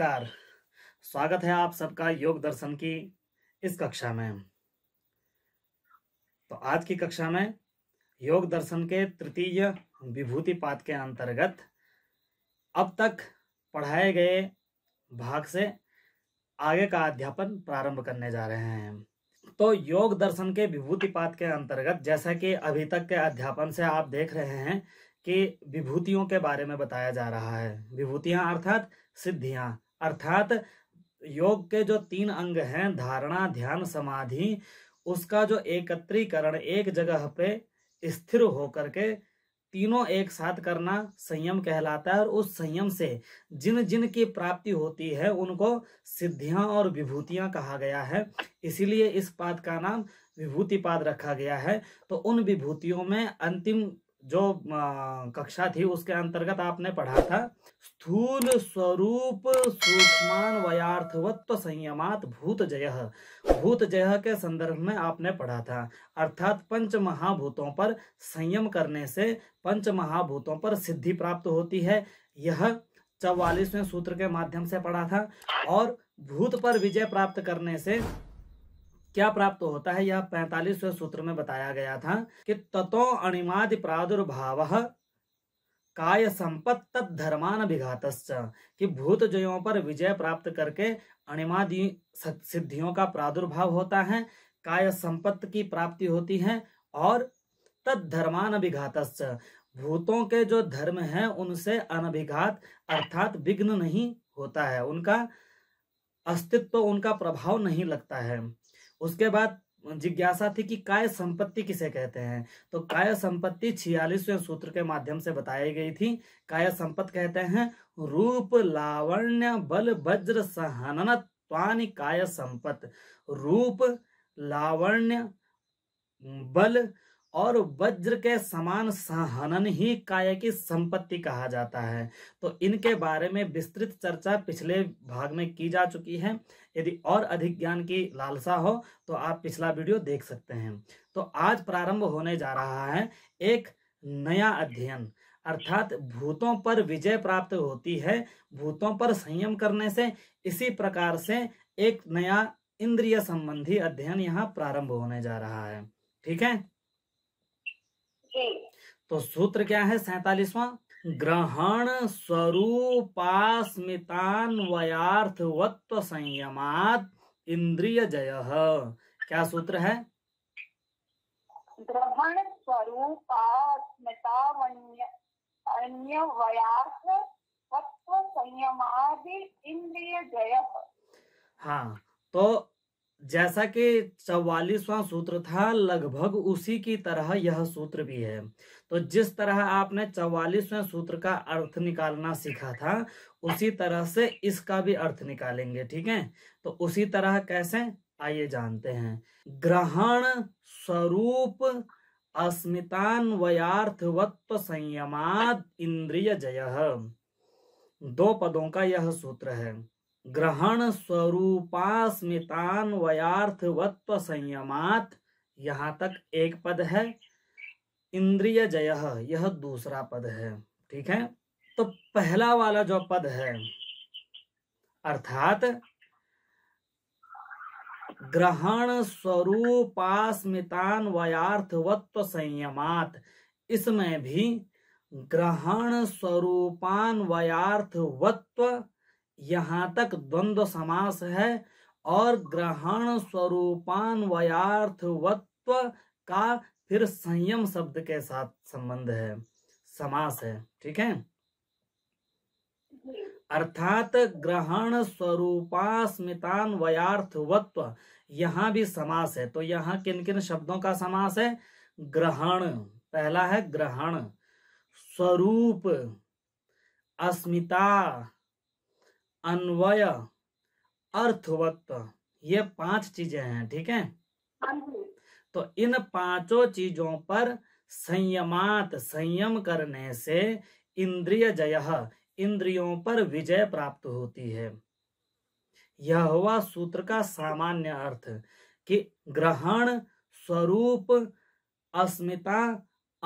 नमस्कार स्वागत है आप सबका योग दर्शन की इस कक्षा में तो आज की कक्षा में योग दर्शन के तृतीय विभूति पात के अंतर्गत अब तक पढ़ाए गए भाग से आगे का अध्यापन प्रारंभ करने जा रहे हैं तो योग दर्शन के विभूति पात के अंतर्गत जैसा कि अभी तक के अध्यापन से आप देख रहे हैं कि विभूतियों के बारे में बताया जा रहा है विभूतियां अर्थात सिद्धियां अर्थात योग के जो तीन अंग हैं धारणा ध्यान समाधि उसका जो एकत्रीकरण एक जगह पे स्थिर होकर के तीनों एक साथ करना संयम कहलाता है और उस संयम से जिन जिन की प्राप्ति होती है उनको सिद्धियां और विभूतियां कहा गया है इसीलिए इस पाद का नाम विभूति पाद रखा गया है तो उन विभूतियों में अंतिम जो कक्षा थी उसके अंतर्गत आपने पढ़ा था स्थूल स्वरूप सूक्ष्मान वयार्थवत्व संयमात भूत जय भूत जय के संदर्भ में आपने पढ़ा था अर्थात पंच महाभूतों पर संयम करने से पंच महाभूतों पर सिद्धि प्राप्त होती है यह चौवालीसवें सूत्र के माध्यम से पढ़ा था और भूत पर विजय प्राप्त करने से क्या प्राप्त होता है यह पैंतालीसवें सूत्र में बताया गया था कि ततो अणिमादि प्रादुर्भाव काय संपत्त धर्मान विघात कि भूत जयों पर विजय प्राप्त करके अणिमादि सिद्धियों का प्रादुर्भाव होता है काय संपत्ति की प्राप्ति होती है और तद धर्मान विघात भूतों के जो धर्म हैं उनसे अनभिघात अर्थात विघ्न नहीं होता है उनका अस्तित्व उनका प्रभाव नहीं लगता है उसके बाद जिज्ञासा थी कि काय संपत्ति किसे कहते हैं तो काय संपत्ति छियालीसवें सूत्र के माध्यम से बताई गई थी काय संपत्ति कहते हैं रूप लावण्य बल वज्र सहनत्वानि काय संपत्ति रूप लावण्य बल और वज्र के समान सहनन ही काय की संपत्ति कहा जाता है तो इनके बारे में विस्तृत चर्चा पिछले भाग में की जा चुकी है यदि और अधिक ज्ञान की लालसा हो तो आप पिछला वीडियो देख सकते हैं तो आज प्रारंभ होने जा रहा है एक नया अध्ययन अर्थात भूतों पर विजय प्राप्त होती है भूतों पर संयम करने से इसी प्रकार से एक नया इंद्रिय संबंधी अध्ययन यहाँ प्रारंभ होने जा रहा है ठीक है तो सूत्र क्या है सैतालीसवा ग्रहण स्वरूपास्मितान वयार्थवत्व संयमात इंद्रिय जय क्या सूत्र है ग्रहण स्वरूपास्मिता संयमादि इंद्रिय जय हाँ तो जैसा कि चौवालीसवां सूत्र था लगभग उसी की तरह यह सूत्र भी है तो जिस तरह आपने चौवालीसवें सूत्र का अर्थ निकालना सीखा था उसी तरह से इसका भी अर्थ निकालेंगे ठीक है तो उसी तरह कैसे आइए जानते हैं ग्रहण स्वरूप अस्मितान्वयार्थवत्व संयमाद इंद्रिय जय दो पदों का यह सूत्र है ग्रहण स्वरूपास्मितान वयार्थवत्व संयमात यहाँ तक एक पद है इंद्रिय जय यह दूसरा पद है ठीक है तो पहला वाला जो पद है अर्थात ग्रहण स्वरूपास्मितान वयार्थवत्व संयमात इसमें भी ग्रहण स्वरूपान वयार्थवत्व यहाँ तक द्वंद समास है और ग्रहण स्वरूपान वयार्थवत्व का फिर संयम शब्द के साथ संबंध है समास है ठीक है अर्थात ग्रहण स्वरूपास्मितान वयार्थवत्व यहाँ भी समास है तो यहाँ किन किन शब्दों का समास है ग्रहण पहला है ग्रहण स्वरूप अस्मिता अन्वय अर्थवत्व ये पांच चीजें हैं ठीक है हाँ तो इन पांचों चीजों पर संयमात संयम करने से इंद्रिय जय इंद्रियों पर विजय प्राप्त होती है यह हुआ सूत्र का सामान्य अर्थ कि ग्रहण स्वरूप अस्मिता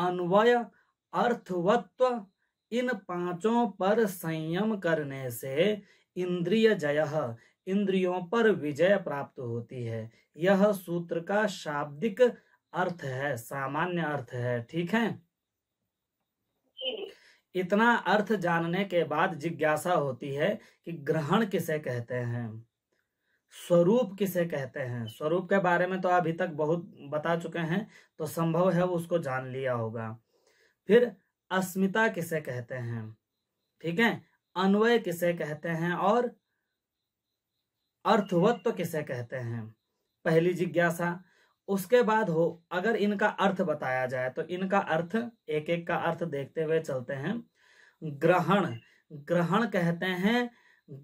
अन्वय अर्थवत्व इन पांचों पर संयम करने से इंद्रिय जय इंद्रियों पर विजय प्राप्त होती है यह सूत्र का शाब्दिक अर्थ है सामान्य अर्थ है ठीक है इतना अर्थ जानने के बाद जिज्ञासा होती है कि ग्रहण किसे कहते हैं स्वरूप किसे कहते हैं स्वरूप के बारे में तो अभी तक बहुत बता चुके हैं तो संभव है वो उसको जान लिया होगा फिर अस्मिता किसे कहते हैं ठीक है अन्वय किसे कहते हैं और अर्थवत्व किसे कहते हैं पहली जिज्ञासा उसके बाद हो अगर इनका अर्थ बताया जाए तो इनका अर्थ एक एक का अर्थ देखते हुए चलते हैं ग्रहण ग्रहण कहते हैं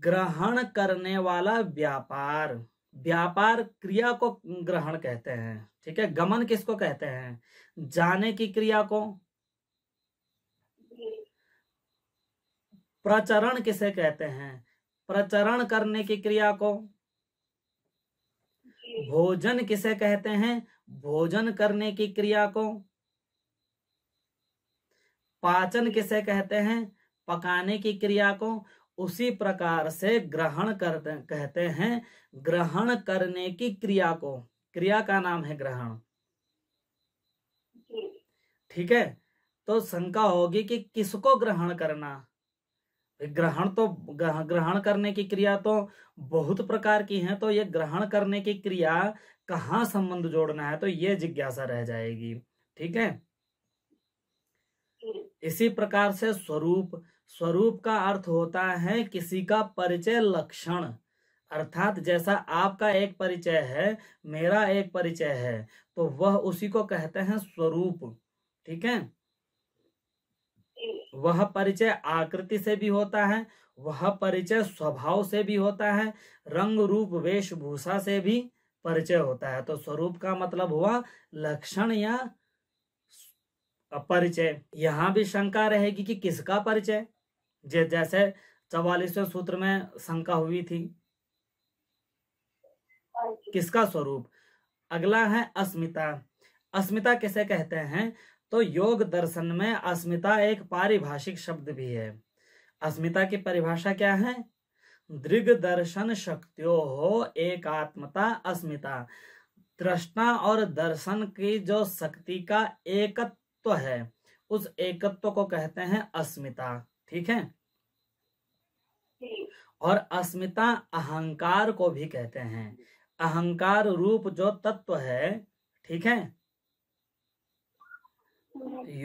ग्रहण करने वाला व्यापार व्यापार क्रिया को ग्रहण कहते हैं ठीक है गमन किसको कहते हैं जाने की क्रिया को प्रचरण किसे कहते हैं प्रचरण करने की क्रिया को भोजन किसे कहते हैं भोजन करने की क्रिया को पाचन किसे कहते हैं पकाने की क्रिया को उसी प्रकार से ग्रहण करते कहते हैं ग्रहण करने की क्रिया को क्रिया का नाम है ग्रहण ठीक है तो शंका होगी कि किसको ग्रहण करना ग्रहण तो ग्रहण करने की क्रिया तो बहुत प्रकार की है तो ये ग्रहण करने की क्रिया कहाँ संबंध जोड़ना है तो ये जिज्ञासा रह जाएगी ठीक है इसी प्रकार से स्वरूप स्वरूप का अर्थ होता है किसी का परिचय लक्षण अर्थात जैसा आपका एक परिचय है मेरा एक परिचय है तो वह उसी को कहते हैं स्वरूप ठीक है वह परिचय आकृति से भी होता है वह परिचय स्वभाव से भी होता है रंग रूप वेशभूषा से भी परिचय होता है तो स्वरूप का मतलब हुआ लक्षण या परिचय यहां भी शंका रहेगी कि किसका परिचय जैसे चवालीसवें सूत्र में शंका हुई थी किसका स्वरूप अगला है अस्मिता अस्मिता किसे कहते हैं तो योग दर्शन में अस्मिता एक पारिभाषिक शब्द भी है अस्मिता की परिभाषा क्या है दृग दर्शन शक्तियों हो एकात्मता अस्मिता दृष्टा और दर्शन की जो शक्ति का एकत्व है उस एकत्व को कहते हैं अस्मिता ठीक है और अस्मिता अहंकार को भी कहते हैं अहंकार रूप जो तत्व है ठीक है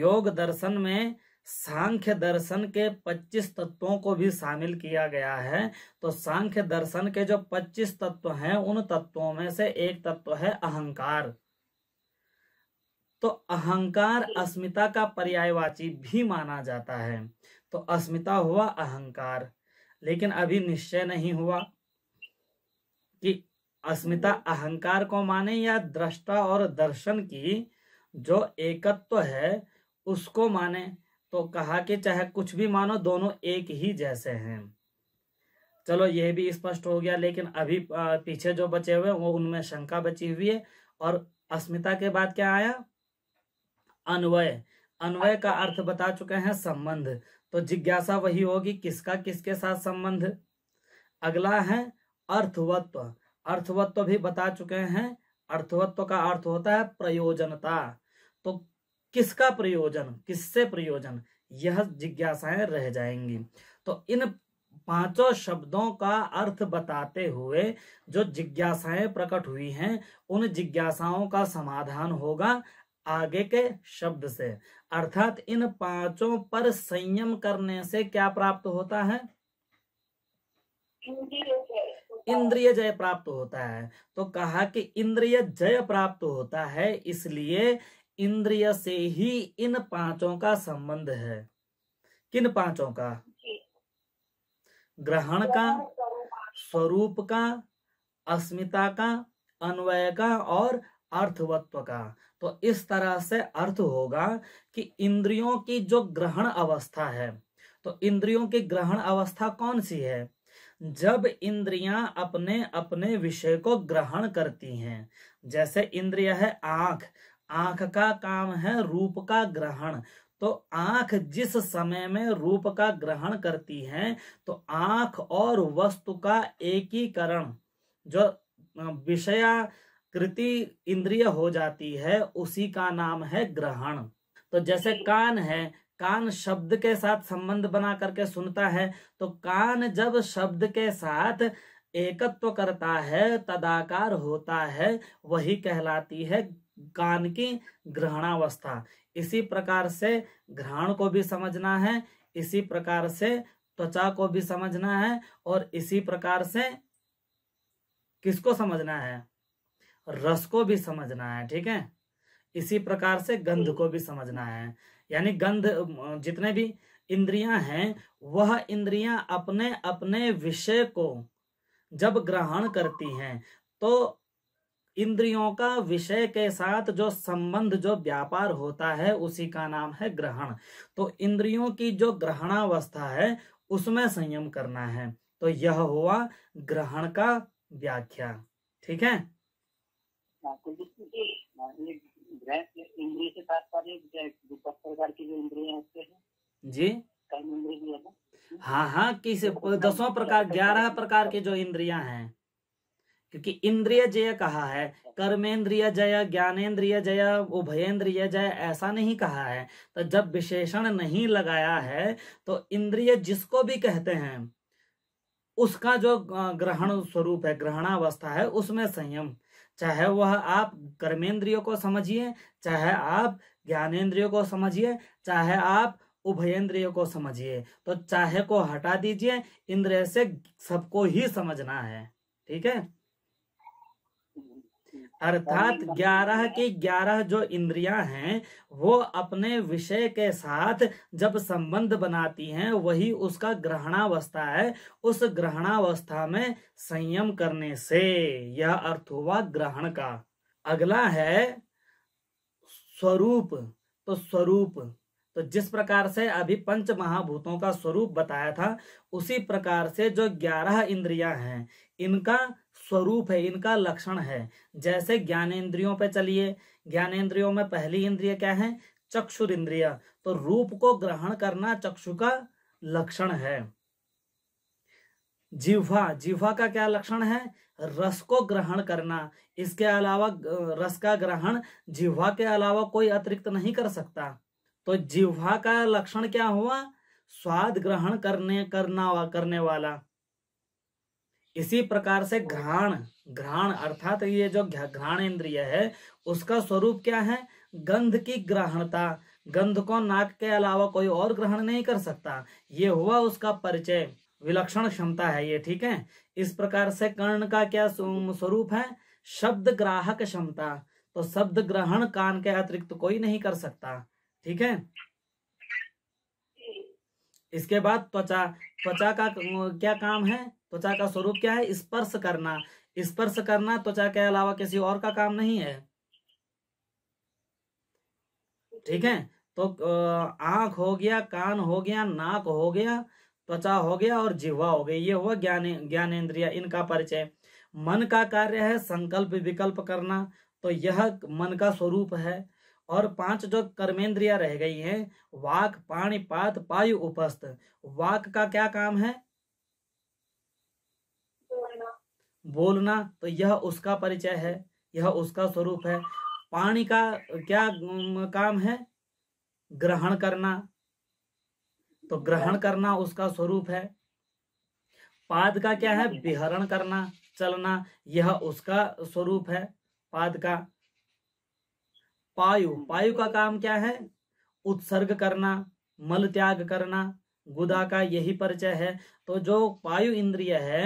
योग दर्शन में सांख्य दर्शन के 25 तत्वों को भी शामिल किया गया है तो सांख्य दर्शन के जो 25 तत्व हैं उन तत्वों में से एक तत्व है अहंकार तो अहंकार अस्मिता का पर्यायवाची भी माना जाता है तो अस्मिता हुआ अहंकार लेकिन अभी निश्चय नहीं हुआ कि अस्मिता अहंकार को माने या दृष्टा और दर्शन की जो एकत्व तो है उसको माने तो कहा कि चाहे कुछ भी मानो दोनों एक ही जैसे हैं चलो यह भी स्पष्ट हो गया लेकिन अभी पीछे जो बचे हुए वो उनमें शंका बची हुई है और अस्मिता के बाद क्या आया अन्वय अन्वय का अर्थ बता चुके हैं संबंध तो जिज्ञासा वही होगी किसका किसके साथ संबंध अगला है अर्थवत्व अर्थवत्व भी बता चुके हैं अर्थवत्व का अर्थ होता है प्रयोजनता तो किसका प्रयोजन किससे प्रयोजन यह जिज्ञासाएं रह जाएंगी तो इन पांचों शब्दों का अर्थ बताते हुए जो जिज्ञासाएं प्रकट हुई हैं उन जिज्ञासाओं का समाधान होगा आगे के शब्द से अर्थात इन पांचों पर संयम करने से क्या प्राप्त होता है इंद्रिय जय प्राप्त होता है तो कहा कि इंद्रिय जय प्राप्त होता है इसलिए इंद्रिय से ही इन पांचों का संबंध है किन पांचों का ग्रहण का स्वरूप का अस्मिता का अन्वय का और अर्थवत्व का तो इस तरह से अर्थ होगा कि इंद्रियों की जो ग्रहण अवस्था है तो इंद्रियों की ग्रहण अवस्था कौन सी है जब इंद्रियां अपने अपने विषय को ग्रहण करती हैं जैसे इंद्रिय है आंख आंख का काम है रूप का ग्रहण तो आंख जिस समय में रूप का ग्रहण करती है तो आंख और वस्तु का एकीकरण जो विषया कृति इंद्रिय हो जाती है उसी का नाम है ग्रहण तो जैसे कान है कान शब्द के साथ संबंध बना करके सुनता है तो कान जब शब्द के साथ एकत्व करता है तदाकार होता है वही कहलाती है कान की ग्रहणावस्था इसी प्रकार से घ्राण को भी समझना है इसी प्रकार से त्वचा को भी समझना है और इसी प्रकार से किसको समझना है रस को भी समझना है ठीक है इसी प्रकार से गंध को भी समझना है यानी गंध जितने भी इंद्रियां हैं वह इंद्रियां अपने अपने विषय को जब ग्रहण करती हैं तो इंद्रियों का विषय के साथ जो संबंध जो व्यापार होता है उसी का नाम है ग्रहण तो इंद्रियों की जो ग्रहणावस्था है उसमें संयम करना है तो यह हुआ ग्रहण का व्याख्या ठीक है इंद्रिय से प्रकार की जो इंद्रिय जी हाँ हाँ किस तो दसों प्रकार ग्यारह प्रकार की जो इंद्रियां हैं क्योंकि इंद्रिय जय कहा है कर्मेंद्रिय जय ज्ञानेन्द्रिय जय उभयेन्द्रिय जय ऐसा नहीं कहा है तो जब विशेषण नहीं लगाया है तो इंद्रिय जिसको भी कहते हैं उसका जो ग्रहण स्वरूप है ग्रहणावस्था है उसमें संयम चाहे वह आप कर्मेंद्रियों को समझिए चाहे आप ज्ञानेन्द्रियों को समझिए चाहे आप उभयेन्द्रियों को समझिए तो चाहे को हटा दीजिए इंद्रिय से सबको ही समझना है ठीक है अर्थात ग्यारह की ग्यारह जो इंद्रियां हैं वो अपने विषय के साथ जब संबंध बनाती हैं वही उसका ग्रहणावस्था है उस ग्रहणावस्था में संयम करने से यह अर्थ हुआ ग्रहण का अगला है स्वरूप तो स्वरूप तो जिस प्रकार से अभी पंच महाभूतों का स्वरूप बताया था उसी प्रकार से जो ग्यारह इंद्रियां हैं इनका स्वरूप है इनका लक्षण है जैसे ज्ञानेन्द्रियों पे चलिए ज्ञानेन्द्रियों में पहली इंद्रिय क्या है चक्षुर इंद्रिय तो रूप को ग्रहण करना चक्षु का लक्षण है जीवा जीवा का क्या लक्षण है रस को ग्रहण करना इसके अलावा रस का ग्रहण जीवा के अलावा कोई अतिरिक्त नहीं कर सकता तो जिह्वा का लक्षण क्या हुआ स्वाद ग्रहण करने करना वा, करने वाला इसी प्रकार से घ्राण घ्राण अर्थात ये जो घ्राण इंद्रिय है उसका स्वरूप क्या है गंध की ग्रहणता गंध को नाक के अलावा कोई और ग्रहण नहीं कर सकता ये हुआ उसका परिचय विलक्षण क्षमता है ये ठीक है इस प्रकार से कर्ण का क्या स्वरूप है शब्द ग्राहक क्षमता तो शब्द ग्रहण कान के अतिरिक्त कोई नहीं कर सकता ठीक है इसके बाद त्वचा त्वचा का क्या काम है त्वचा का स्वरूप क्या है स्पर्श करना स्पर्श करना त्वचा के अलावा किसी और का काम नहीं है ठीक है तो आंख हो गया कान हो गया नाक हो गया त्वचा हो गया और जिह्वा हो गई ये हुआ ज्ञान ज्ञानेन्द्रिया इनका परिचय मन का कार्य है संकल्प विकल्प करना तो यह मन का स्वरूप है और पांच जो कर्मेंद्रिया रह गई हैं वाक पाणी पात पायु उपस्थ वाक का क्या काम है बोलना तो यह उसका परिचय है यह उसका स्वरूप है पानी का क्या काम है ग्रहण करना तो ग्रहण करना उसका स्वरूप है पाद का क्या है विहरण करना चलना यह उसका स्वरूप है पाद का पायु पायु का काम क्या है उत्सर्ग करना मल त्याग करना गुदा का यही परिचय है तो जो पायु इंद्रिय है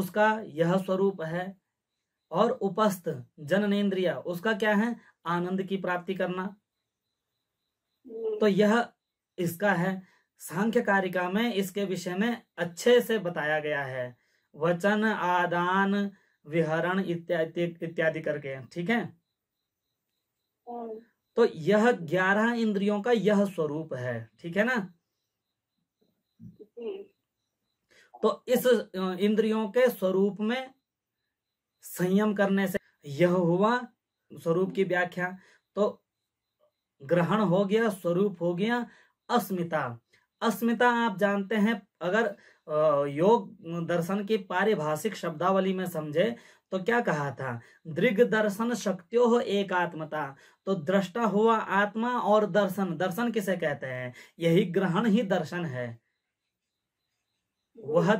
उसका यह स्वरूप है और उपस्थ जननेन्द्रिय उसका क्या है आनंद की प्राप्ति करना तो यह इसका है सांख्य कारिका में इसके विषय में अच्छे से बताया गया है वचन आदान विहरण इत्यादि इत्यादि करके ठीक है तो यह ग्यारह इंद्रियों का यह स्वरूप है ठीक है ना तो इस इंद्रियों के स्वरूप में संयम करने से यह हुआ स्वरूप की व्याख्या तो ग्रहण हो गया स्वरूप हो गया अस्मिता अस्मिता आप जानते हैं अगर योग दर्शन की पारिभाषिक शब्दावली में समझे तो क्या कहा था दृग दर्शन शक्तियों हो एक आत्मता तो दृष्टा हुआ आत्मा और दर्शन दर्शन किसे कहते हैं यही ग्रहण ही दर्शन है वह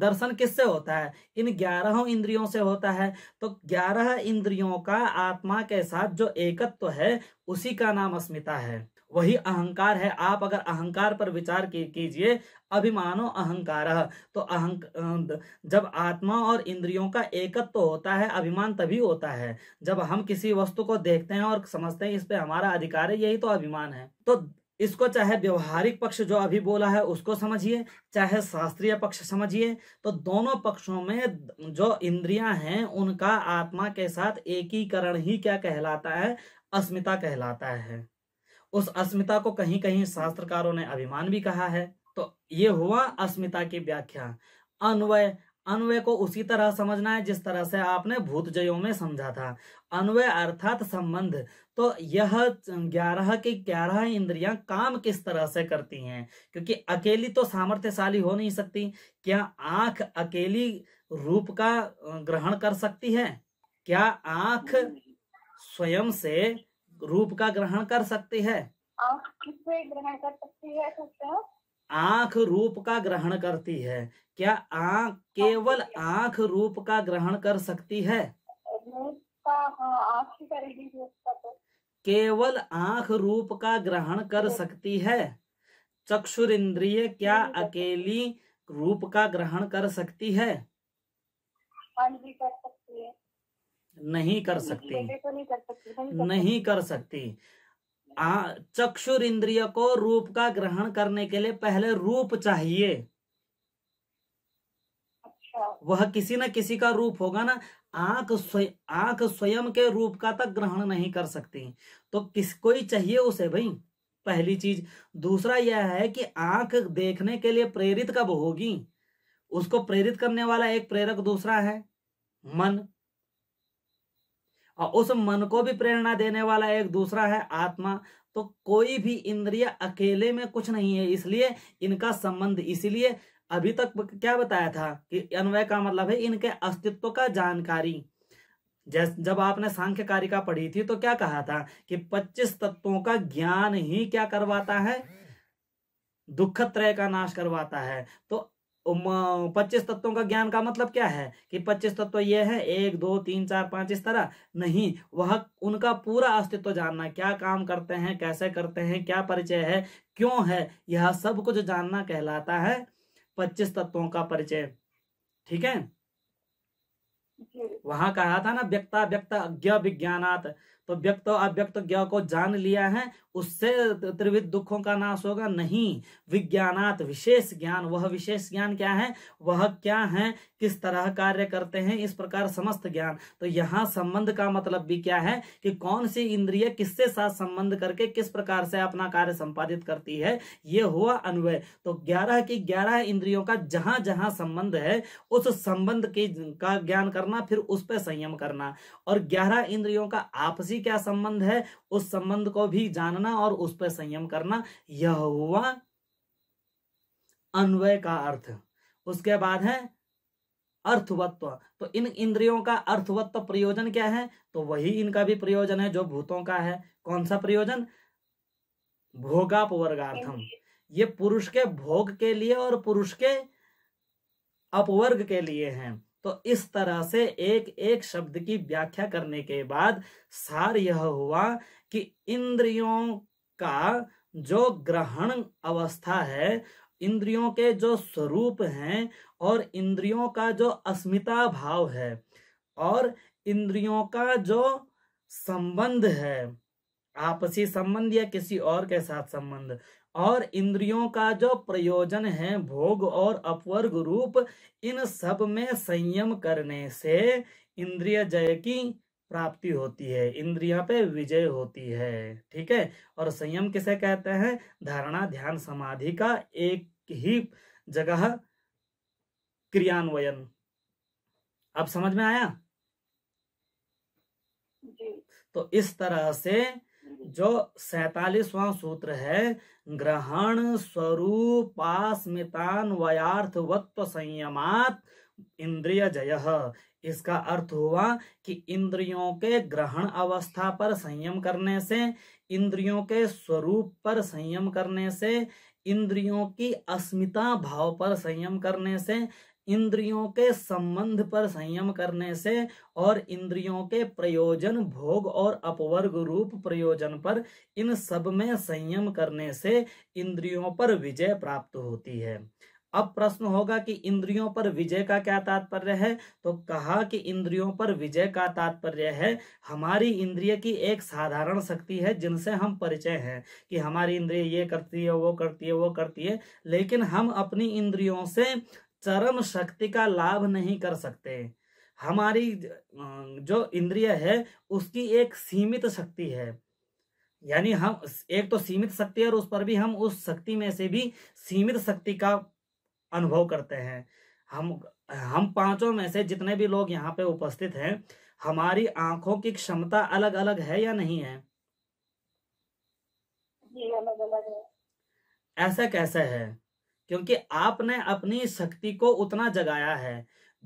दर्शन किससे होता है इन ग्यारह इंद्रियों से होता है तो ग्यारह इंद्रियों का आत्मा के साथ जो एकत्व तो है उसी का नाम अस्मिता है वही अहंकार है आप अगर अहंकार पर विचार कीजिए अभिमानो अहंकार तो अहंकार अं, जब आत्मा और इंद्रियों का एकत्व तो होता है अभिमान तभी होता है जब हम किसी वस्तु को देखते हैं और समझते हैं इस पे हमारा अधिकार है यही तो अभिमान है तो इसको चाहे व्यवहारिक पक्ष जो अभी बोला है उसको समझिए चाहे शास्त्रीय पक्ष समझिए तो दोनों पक्षों में जो इंद्रियां हैं उनका आत्मा के साथ एकीकरण ही क्या कहलाता है अस्मिता कहलाता है उस अस्मिता को कहीं कहीं शास्त्रकारों ने अभिमान भी कहा है तो ये हुआ अस्मिता की व्याख्या अन्वय अन्वय को उसी तरह समझना है जिस तरह से आपने जयों में समझा था अन्वय अर्थात संबंध तो यह ग्यारह की ग्यारह इंद्रियां काम किस तरह से करती हैं क्योंकि अकेली तो सामर्थ्यशाली हो नहीं सकती क्या आंख अकेली रूप का ग्रहण कर सकती है क्या आंख स्वयं से रूप का ग्रहण कर सकती है हाँ, आँख किससे ग्रहण कर सकती है आंख रूप का ग्रहण करती है क्या आंख केवल आंख रूप का ग्रहण कर सकती है केवल आंख रूप का ग्रहण कर सकती है चक्षुर इंद्रिय क्या अकेली रूप का ग्रहण कर सकती है हाँ नहीं कर सकती तो नहीं कर तो सकती आ, चक्षुर इंद्रिय को रूप का ग्रहण करने के लिए पहले रूप चाहिए अच्छा। वह किसी न किसी का रूप होगा ना आंख स्वयं आंख स्वयं के रूप का तक ग्रहण नहीं कर सकती तो किस कोई चाहिए उसे भाई पहली चीज दूसरा यह है कि आंख देखने के लिए प्रेरित कब होगी उसको प्रेरित करने वाला एक प्रेरक दूसरा है मन और उस मन को भी प्रेरणा देने वाला एक दूसरा है आत्मा तो कोई भी इंद्रिय अकेले में कुछ नहीं है इसलिए इनका संबंध इसीलिए अभी तक क्या बताया था कि अन्वय का मतलब है इनके अस्तित्व का जानकारी जैसे जब आपने सांख्यकारिका पढ़ी थी तो क्या कहा था कि 25 तत्वों का ज्ञान ही क्या करवाता है दुख त्रय का नाश करवाता है तो पच्चीस तत्वों का ज्ञान का मतलब क्या है कि पच्चीस तत्व ये है एक दो तीन चार पांच इस तरह नहीं वह उनका पूरा अस्तित्व जानना क्या काम करते हैं कैसे करते हैं क्या परिचय है क्यों है यह सब कुछ जानना कहलाता है पच्चीस तत्वों का परिचय ठीक है वहां कहा था ना व्यक्ता व्यक्त अज्ञ विज्ञानात तो व्यक्त अव्यक्त ज्ञ को जान लिया है उससे त्रिविध दुखों का नाश होगा नहीं विज्ञानात विशेष ज्ञान वह विशेष ज्ञान क्या है वह क्या है किस तरह कार्य करते हैं इस प्रकार समस्त ज्ञान तो यहाँ संबंध का मतलब भी क्या है कि कौन सी इंद्रिय किससे साथ संबंध करके किस प्रकार से अपना कार्य संपादित करती है ये हुआ अन्वय तो ग्यारह की ग्यारह इंद्रियों का जहां जहां संबंध है उस संबंध की का ज्ञान करना फिर उस पर संयम करना और ग्यारह इंद्रियों का आपसी आपसी क्या संबंध है उस संबंध को भी जानना और उस पर संयम करना यह हुआ अन्वय का अर्थ उसके बाद है अर्थवत्व तो इन इंद्रियों का अर्थवत्व प्रयोजन क्या है तो वही इनका भी प्रयोजन है जो भूतों का है कौन सा प्रयोजन भोगापवर्गार्थम ये पुरुष के भोग के लिए और पुरुष के अपवर्ग के लिए हैं तो इस तरह से एक एक शब्द की व्याख्या करने के बाद सार यह हुआ कि इंद्रियों का जो ग्रहण अवस्था है इंद्रियों के जो स्वरूप हैं और इंद्रियों का जो अस्मिता भाव है और इंद्रियों का जो संबंध है आपसी संबंध या किसी और के साथ संबंध और इंद्रियों का जो प्रयोजन है भोग और अपवर्ग रूप इन सब में संयम करने से इंद्रिय जय की प्राप्ति होती है इंद्रिया पे विजय होती है ठीक है और संयम किसे कहते हैं धारणा ध्यान समाधि का एक ही जगह क्रियान्वयन अब समझ में आया तो इस तरह से जो सैतालीसवां सूत्र है ग्रहण स्वरूपास्मितान वयार्थवत्व संयमात इंद्रिय जय इसका अर्थ हुआ कि इंद्रियों के ग्रहण अवस्था पर संयम करने से इंद्रियों के स्वरूप पर संयम करने से इंद्रियों की अस्मिता भाव पर संयम करने से इंद्रियों के संबंध पर संयम करने से और इंद्रियों के प्रयोजन भोग और अपवर्ग रूप प्रयोजन पर इन सब में संयम करने से इंद्रियों पर विजय प्राप्त होती है अब प्रश्न होगा कि इंद्रियों पर विजय का क्या तात्पर्य है तो कहा कि इंद्रियों पर विजय का तात्पर्य है हमारी इंद्रिय की एक साधारण शक्ति है जिनसे हम परिचय हैं कि हमारी इंद्रिय ये करती है वो करती है वो करती है लेकिन हम अपनी इंद्रियों से चरम शक्ति का लाभ नहीं कर सकते हमारी अं, जो इंद्रिय है उसकी एक सीमित शक्ति है यानी हम एक तो सीमित शक्ति है और उस पर भी हम उस शक्ति में से भी सीमित शक्ति का अनुभव करते हैं हम हम पांचों में से जितने भी लोग यहाँ पे उपस्थित हैं हमारी आंखों की क्षमता अलग अलग है या नहीं है जी अलग अलग है ऐसा कैसे है क्योंकि आपने अपनी शक्ति को उतना जगाया है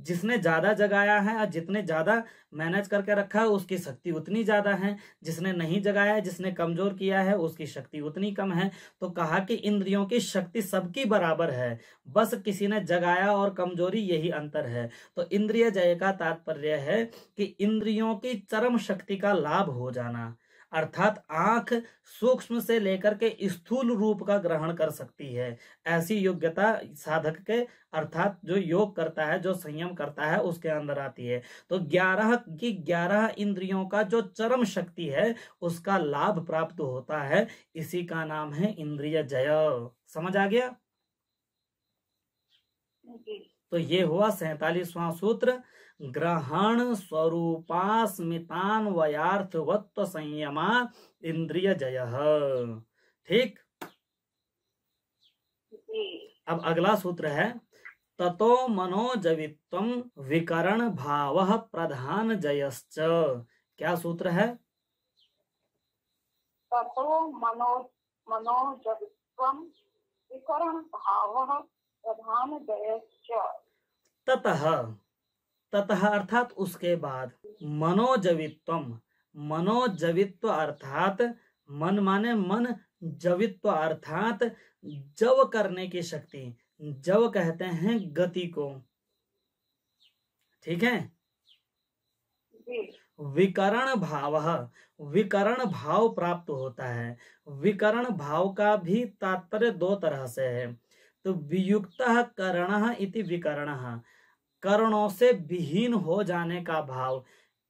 जिसने ज्यादा जगाया है और जितने ज्यादा मैनेज करके रखा है उसकी शक्ति उतनी ज्यादा है जिसने नहीं जगाया जिसने कमजोर किया है उसकी शक्ति उतनी कम है तो कहा कि इंद्रियों की शक्ति सबकी बराबर है बस किसी ने जगाया और कमजोरी यही अंतर है तो इंद्रिय जय का तात्पर्य है कि इंद्रियों की चरम शक्ति का लाभ हो जाना अर्थात आंख सूक्ष्म से लेकर के स्थूल रूप का ग्रहण कर सकती है ऐसी योग्यता साधक के अर्थात जो योग करता है जो संयम करता है उसके अंदर आती है तो ग्यारह की ग्यारह इंद्रियों का जो चरम शक्ति है उसका लाभ प्राप्त होता है इसी का नाम है इंद्रिय जय समझ आ गया तो ये हुआ सैतालीसवां सूत्र ग्रहण स्वरूपास्मितान वयार्थवत्व संयमा इंद्रिय जय ठीक अब अगला सूत्र है ततो मनोजवित्व विकरण भाव प्रधान जयश्च क्या सूत्र है ततो मनो मनोजवित्वम विकरण भाव प्रधान जयश्च ततः तथा अर्थात उसके बाद मनोजवित्व मनोजवित्व अर्थात मन माने मन जवित्व अर्थात जव करने की शक्ति जव कहते हैं गति को ठीक है विकरण भाव विकरण भाव प्राप्त होता है विकरण भाव का भी तात्पर्य दो तरह से है तो वियुक्त करण इति विकरण करणों से विहीन हो जाने का भाव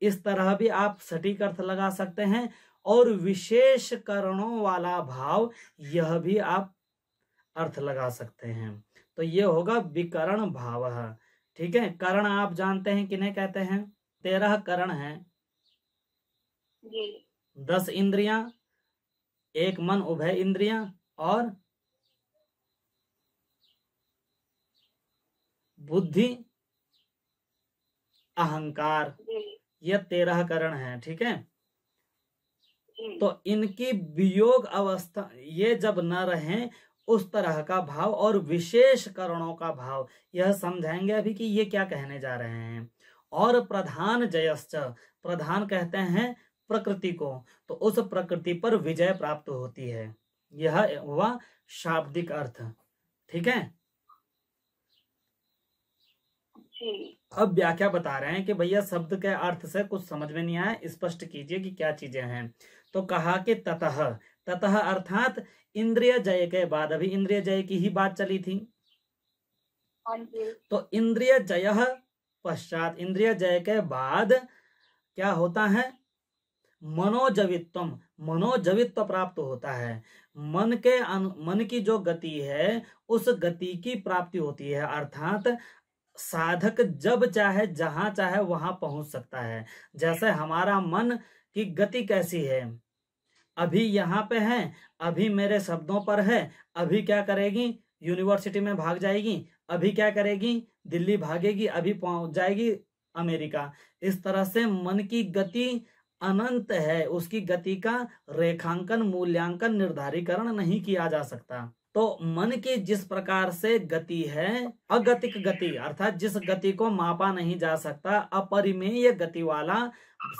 इस तरह भी आप सटीक अर्थ लगा सकते हैं और विशेष करणों वाला भाव यह भी आप अर्थ लगा सकते हैं तो यह होगा विकरण भाव ठीक है करण आप जानते हैं किन्हें कहते हैं तेरह करण है दस इंद्रिया एक मन उभय इंद्रिया और बुद्धि अहंकार ये तेरह करण है ठीक है तो इनकी वियोग अवस्था ये जब न रहे उस तरह का भाव और विशेष करणों का भाव यह समझाएंगे अभी कि ये क्या कहने जा रहे हैं और प्रधान जयश्च प्रधान कहते हैं प्रकृति को तो उस प्रकृति पर विजय प्राप्त होती है यह हुआ शाब्दिक अर्थ ठीक है जी अब व्याख्या बता रहे हैं कि भैया शब्द के अर्थ से कुछ समझ में नहीं आया स्पष्ट कीजिए कि क्या चीजें हैं तो कहा कि ततः ततः अर्थात इंद्रिय जय के बाद अभी इंद्रिय जय की ही बात चली थी हाँ तो इंद्रिय जय पश्चात इंद्रिय जय के बाद क्या होता है मनोजवित्वम मनोजवित्व प्राप्त होता है मन के अनु, मन की जो गति है उस गति की प्राप्ति होती है अर्थात साधक जब चाहे जहां चाहे वहां पहुंच सकता है जैसे हमारा मन की गति कैसी है अभी यहाँ पे है अभी मेरे शब्दों पर है अभी क्या करेगी यूनिवर्सिटी में भाग जाएगी अभी क्या करेगी दिल्ली भागेगी अभी पहुंच जाएगी अमेरिका इस तरह से मन की गति अनंत है उसकी गति का रेखांकन मूल्यांकन निर्धारीकरण नहीं किया जा सकता तो मन की जिस प्रकार से गति है अगतिक गति अर्थात जिस गति को मापा नहीं जा सकता अपरिमेय गति वाला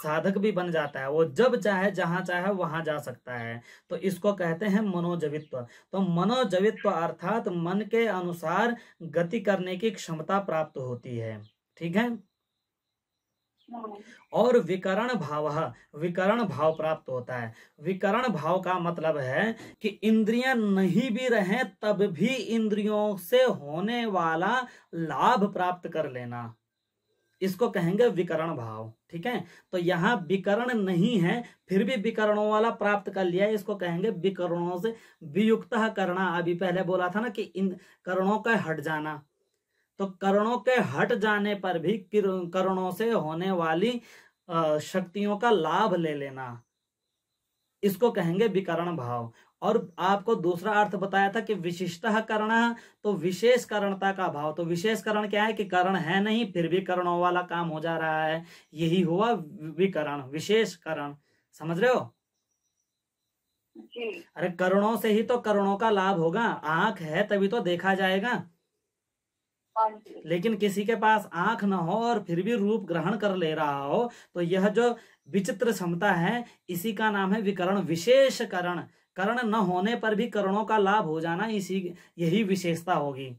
साधक भी बन जाता है वो जब चाहे जहां चाहे वहां जा सकता है तो इसको कहते हैं मनोजवित्व तो मनोजवित्व अर्थात मन के अनुसार गति करने की क्षमता प्राप्त होती है ठीक है और विकरण भाव विकरण भाव प्राप्त होता है विकरण भाव का मतलब है कि इंद्रियां नहीं भी रहे तब भी इंद्रियों से होने वाला लाभ प्राप्त कर लेना इसको कहेंगे विकरण भाव ठीक है तो यहां विकरण नहीं है फिर भी विकरणों वाला प्राप्त कर लिया इसको कहेंगे विकरणों से वियुक्त करना अभी पहले बोला था ना कि इन करणों का हट जाना तो करणों के हट जाने पर भी करणों से होने वाली शक्तियों का लाभ ले लेना इसको कहेंगे विकरण भाव और आपको दूसरा अर्थ बताया था कि विशिष्ट करण तो विशेष करणता का भाव तो विशेष करण क्या है कि करण है नहीं फिर भी करणों वाला काम हो जा रहा है यही हुआ विकरण विशेष करण समझ रहे हो अरे करणों से ही तो करणों का लाभ होगा आंख है तभी तो देखा जाएगा लेकिन किसी के पास आंख ना हो और फिर भी रूप ग्रहण कर ले रहा हो तो यह जो विचित्र क्षमता है इसी का नाम है विकरण विशेष करण करण न होने पर भी करणों का लाभ हो जाना इसी यही विशेषता होगी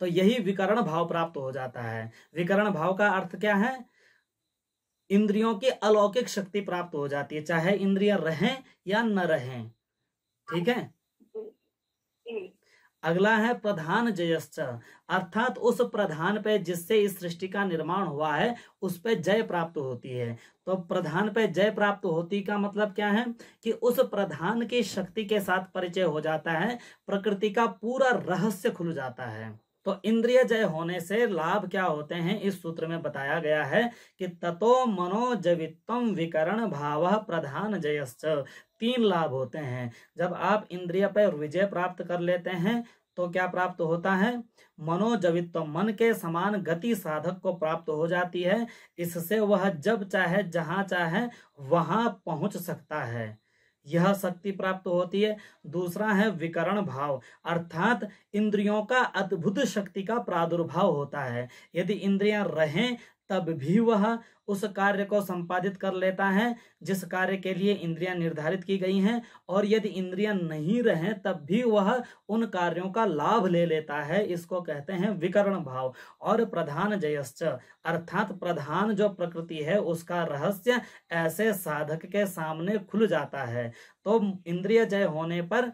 तो यही विकरण भाव प्राप्त हो जाता है विकरण भाव का अर्थ क्या है इंद्रियों की अलौकिक शक्ति प्राप्त हो जाती है चाहे इंद्रिया रहें या न रहें ठीक है अगला है प्रधान जयश्च अर्थात उस प्रधान पे जिससे इस सृष्टि का निर्माण हुआ है उस पे जय प्राप्त होती है तो प्रधान पे जय प्राप्त होती का मतलब क्या है कि उस प्रधान की शक्ति के साथ परिचय हो जाता है प्रकृति का पूरा रहस्य खुल जाता है तो इंद्रिय जय होने से लाभ क्या होते हैं इस सूत्र में बताया गया है कि ततो मनोजवितम विकरण भाव प्रधान जयश्च तीन लाभ होते हैं जब आप इंद्रिय पर विजय प्राप्त कर लेते हैं तो क्या प्राप्त होता है मनोजवित्व तो मन के समान गति साधक को प्राप्त हो जाती है इससे वह जब चाहे जहां चाहे वहां पहुंच सकता है यह शक्ति प्राप्त होती है दूसरा है विकरण भाव अर्थात इंद्रियों का अद्भुत शक्ति का प्रादुर्भाव होता है यदि इंद्रियां रहें तब भी वह उस कार्य को संपादित कर लेता है जिस कार्य के लिए इंद्रियां निर्धारित की गई हैं और यदि इंद्रियां नहीं रहे तब भी वह उन कार्यों का लाभ ले लेता है इसको कहते हैं विकरण भाव और प्रधान जयश्च अर्थात प्रधान जो प्रकृति है उसका रहस्य ऐसे साधक के सामने खुल जाता है तो इंद्रिय जय होने पर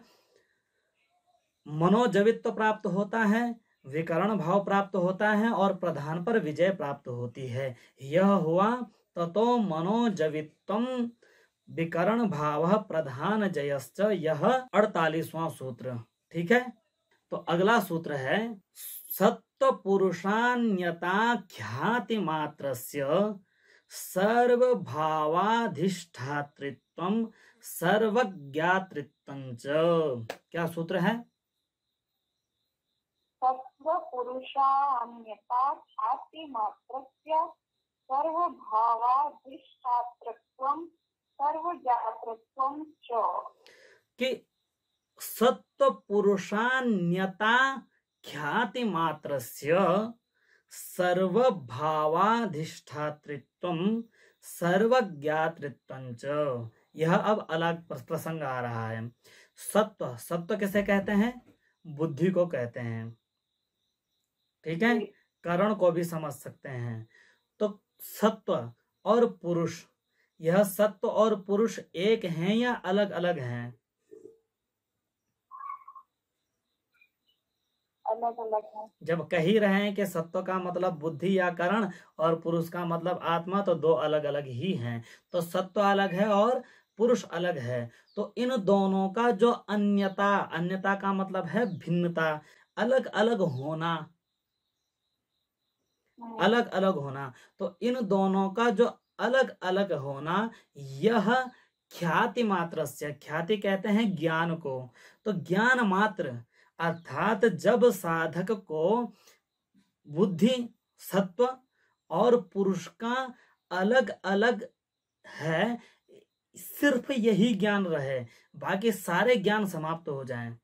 मनोजवित्व प्राप्त होता है विकरण भाव प्राप्त होता है और प्रधान पर विजय प्राप्त होती है यह हुआ ततो मनोजवितम विकरण भाव प्रधान जयश्च यह अड़तालीसवां सूत्र ठीक है तो अगला सूत्र है सत्व पुरुषान्यता ख्याति मात्र सर्वभावाधिष्ठातृत्व सर्वज्ञातृत्व क्या सूत्र है कि सत्व पुरुषान्यता ख्याति मात्र सर्वभावाधिष्ठातृत्व सर्वज्ञातृत्व यह अब अलग प्रसंग आ रहा है सत्व सत्व कैसे कहते हैं बुद्धि को कहते हैं ठीक है कारण को भी समझ सकते हैं तो सत्व और पुरुष यह सत्व और पुरुष एक हैं या अलग अलग हैं है जब कह रहे हैं कि सत्व का मतलब बुद्धि या करण और पुरुष का मतलब आत्मा तो दो अलग अलग ही हैं तो सत्व अलग है और पुरुष अलग है तो इन दोनों का जो अन्यता अन्यता का मतलब है भिन्नता अलग अलग होना हाँ। अलग अलग होना तो इन दोनों का जो अलग अलग होना यह ख्याति मात्र से ख्याति कहते हैं ज्ञान को तो ज्ञान मात्र अर्थात जब साधक को बुद्धि सत्व और पुरुष का अलग अलग है सिर्फ यही ज्ञान रहे बाकी सारे ज्ञान समाप्त हो जाएं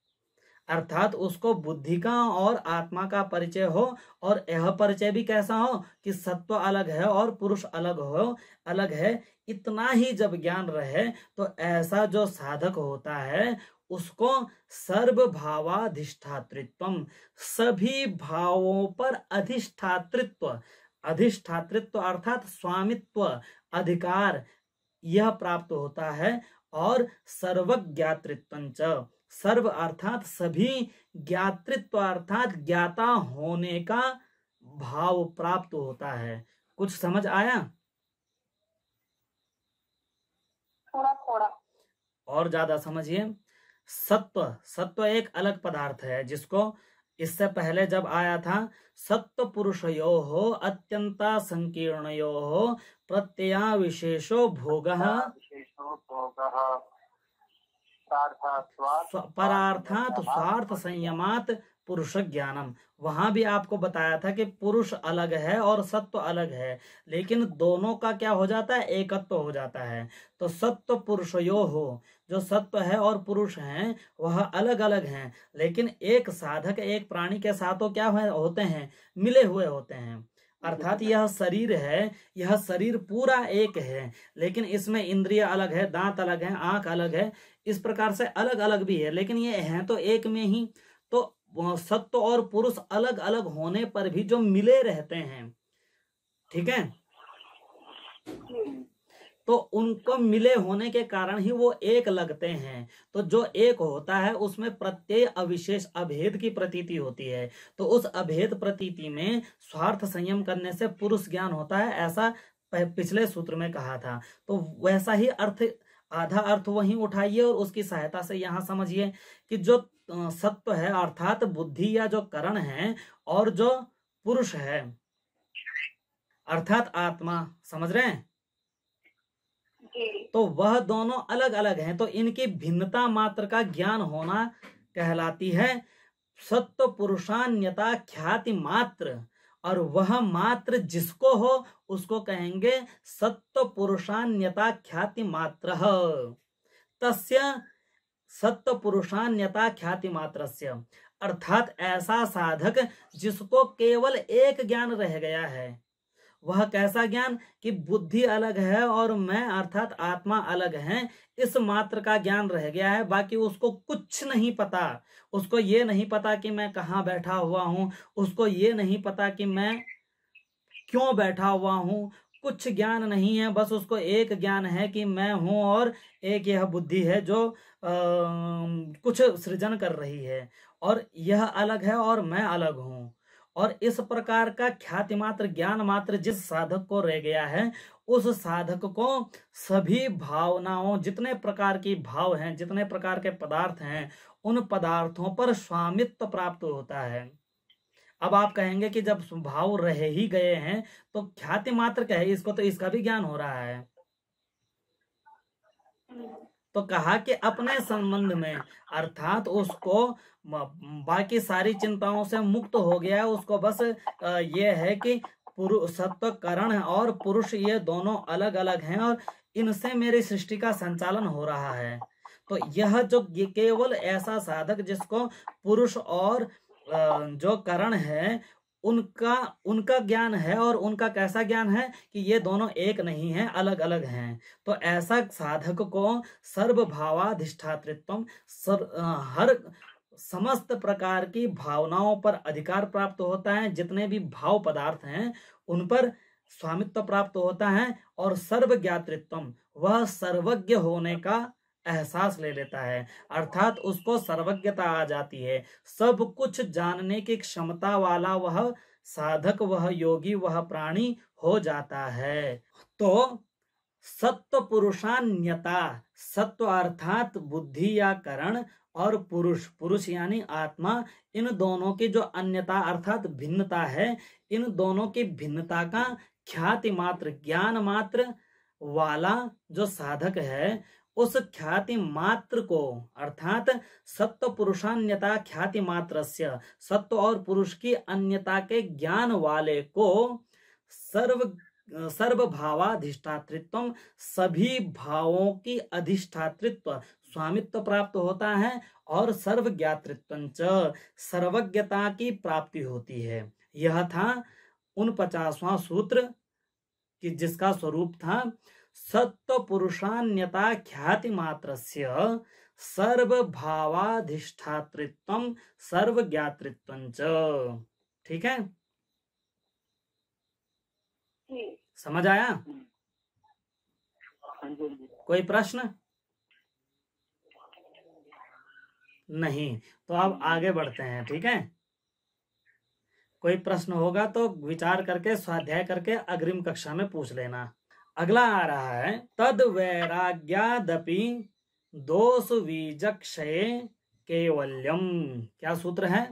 अर्थात उसको बुद्धि का और आत्मा का परिचय हो और यह परिचय भी कैसा हो कि सत्व अलग है और पुरुष अलग हो अलग है इतना ही जब ज्ञान रहे तो ऐसा जो साधक होता है उसको सर्वभावाधिष्ठातृत्व सभी भावों पर अधिष्ठातृत्व अधिष्ठातृत्व अर्थात स्वामित्व अधिकार यह प्राप्त होता है और सर्वज्ञातृत्व सर्व अर्थात सभी ज्ञातृत्व अर्थात ज्ञाता होने का भाव प्राप्त होता है कुछ समझ आया थोड़ा थोड़ा और ज्यादा समझिए सत्व सत्व एक अलग पदार्थ है जिसको इससे पहले जब आया था सत्व पुरुष यो हो अत्यंता संकीर्ण यो हो प्रत्यय विशेषो भोग परार्थात स्वार्थ संयमात पुरुष ज्ञानम वहां भी आपको बताया था कि पुरुष अलग है और सत्व अलग है लेकिन दोनों का क्या हो जाता है एकत्व हो जाता है तो सत्व पुरुष यो हो जो सत्व है और पुरुष हैं वह अलग अलग हैं लेकिन एक साधक एक प्राणी के साथ तो क्या होते हैं मिले हुए होते हैं अर्थात यह शरीर है यह शरीर पूरा एक है लेकिन इसमें इंद्रिय अलग है दांत अलग है आंख अलग है इस प्रकार से अलग अलग भी है लेकिन ये है तो एक में ही तो सत्व और पुरुष अलग अलग होने पर भी जो मिले रहते हैं ठीक है हम्म। तो उनको मिले होने के कारण ही वो एक लगते हैं तो जो एक होता है उसमें प्रत्यय अविशेष अभेद की प्रतीति होती है तो उस अभेद प्रतीति में स्वार्थ संयम करने से पुरुष ज्ञान होता है ऐसा पिछले सूत्र में कहा था तो वैसा ही अर्थ आधा अर्थ वहीं उठाइए और उसकी सहायता से यहाँ समझिए कि जो सत्व है अर्थात बुद्धि या जो करण है और जो पुरुष है अर्थात आत्मा समझ रहे हैं तो वह दोनों अलग अलग हैं तो इनकी भिन्नता मात्र का ज्ञान होना कहलाती है सत्व पुरुषान्यता ख्याति मात्र और वह मात्र जिसको हो उसको कहेंगे सत्व पुरुषान्यता ख्याति मात्र तस्य सत्व पुरुषान्यता ख्याति मात्र अर्थात ऐसा साधक जिसको केवल एक ज्ञान रह गया है वह कैसा ज्ञान कि बुद्धि अलग है और मैं अर्थात आत्मा अलग है इस मात्र का ज्ञान रह गया है बाकी उसको कुछ नहीं पता उसको ये नहीं पता कि मैं कहाँ बैठा हुआ हूँ उसको ये नहीं पता कि मैं क्यों बैठा हुआ हूँ कुछ ज्ञान नहीं है बस उसको एक ज्ञान है कि मैं हूँ और एक यह बुद्धि है जो आ, कुछ सृजन कर रही है और यह अलग है और मैं अलग हूँ और इस प्रकार का ख्याति मात्र ज्ञान मात्र जिस साधक को रह गया है उस साधक को सभी भावनाओं जितने प्रकार की भाव हैं जितने प्रकार के पदार्थ हैं उन पदार्थों पर स्वामित्व प्राप्त होता है अब आप कहेंगे कि जब भाव रह ही गए हैं तो ख्याति मात्र कहे इसको तो इसका भी ज्ञान हो रहा है तो कहा कि अपने संबंध में अर्थात उसको बाकी सारी चिंताओं से मुक्त हो गया है उसको बस ये है कि पुरुष सत्व करण और पुरुष ये दोनों अलग अलग हैं और इनसे मेरी सृष्टि का संचालन हो रहा है तो यह जो केवल ऐसा साधक जिसको पुरुष और जो करण है उनका उनका ज्ञान है और उनका कैसा ज्ञान है कि ये दोनों एक नहीं है अलग अलग हैं तो ऐसा साधक को सर्वभावाधिष्ठातृत्व सर, हर समस्त प्रकार की भावनाओं पर अधिकार प्राप्त होता है जितने भी भाव पदार्थ हैं उन पर स्वामित्व प्राप्त होता है और सर्वज्ञातृत्वम वह सर्वज्ञ होने का एहसास ले लेता है अर्थात उसको सर्वज्ञता आ जाती है सब कुछ जानने की क्षमता वाला वह साधक वह योगी वह प्राणी हो जाता है तो सत्व पुरुषान्यता सत्व अर्थात बुद्धि या करण और पुरुष पुरुष यानी आत्मा इन दोनों की जो अन्यता अर्थात भिन्नता है इन दोनों की भिन्नता का ख्याति मात्र ज्ञान मात्र वाला जो साधक है उस ख्याति मात्र को अर्थात सत्व पुरुषान्यता ख्याति मात्र सत्व और पुरुष की अन्यता के ज्ञान वाले को सर्व सर्व भावाधिष्ठातृत्व सभी भावों की अधिष्ठातृत्व स्वामित्व प्राप्त होता है और सर्वज्ञातृत्व सर्वज्ञता की प्राप्ति होती है यह था उन पचासवां सूत्र कि जिसका स्वरूप था सत्व पुरुषान्यता ख्याति मात्र सर्वभावाधिष्ठातृत्व सर्वज्ञातृत्व ठीक है समझ आया हाँ हाँ कोई प्रश्न नहीं तो आप आगे बढ़ते हैं ठीक है कोई प्रश्न होगा तो विचार करके स्वाध्याय करके अग्रिम कक्षा में पूछ लेना अगला आ रहा है तद वैराग्यादपि दोष क्षय केवल्यम क्या सूत्र है